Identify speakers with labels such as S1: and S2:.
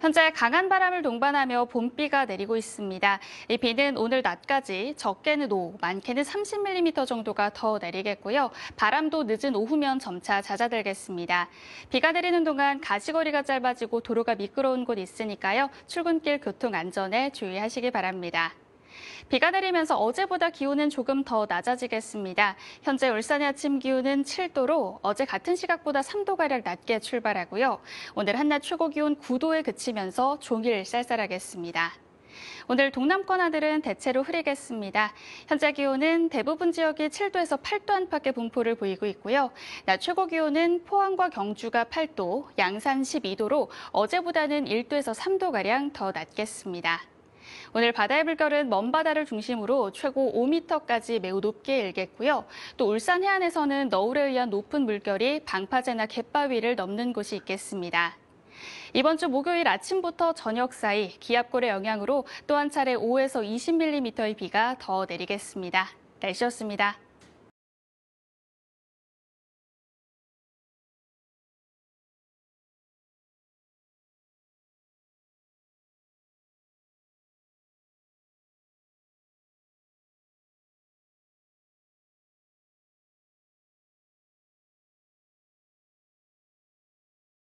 S1: 현재 강한 바람을 동반하며 봄비가 내리고 있습니다. 이 비는 오늘 낮까지 적게는 5, 많게는 30mm 정도가 더 내리겠고요. 바람도 늦은 오후면 점차 잦아들겠습니다. 비가 내리는 동안 가시거리가 짧아지고 도로가 미끄러운 곳 있으니까요. 출근길 교통 안전에 주의하시기 바랍니다. 비가 내리면서 어제보다 기온은 조금 더 낮아지겠습니다. 현재 울산의 아침 기온은 7도로 어제 같은 시각보다 3도가량 낮게 출발하고요. 오늘 한낮 최고 기온 9도에 그치면서 종일 쌀쌀하겠습니다. 오늘 동남권 하늘은 대체로 흐리겠습니다. 현재 기온은 대부분 지역이 7도에서 8도 안팎의 분포를 보이고 있고요. 낮 최고 기온은 포항과 경주가 8도, 양산 12도로 어제보다는 1도에서 3도가량 더 낮겠습니다. 오늘 바다의 물결은 먼바다를 중심으로 최고 5m까지 매우 높게 일겠고요. 또 울산 해안에서는 너울에 의한 높은 물결이 방파제나 갯바위를 넘는 곳이 있겠습니다. 이번 주 목요일 아침부터 저녁 사이 기압골의 영향으로 또 한 차례 5에서 20mm의 비가 더 내리겠습니다. 날씨였습니다.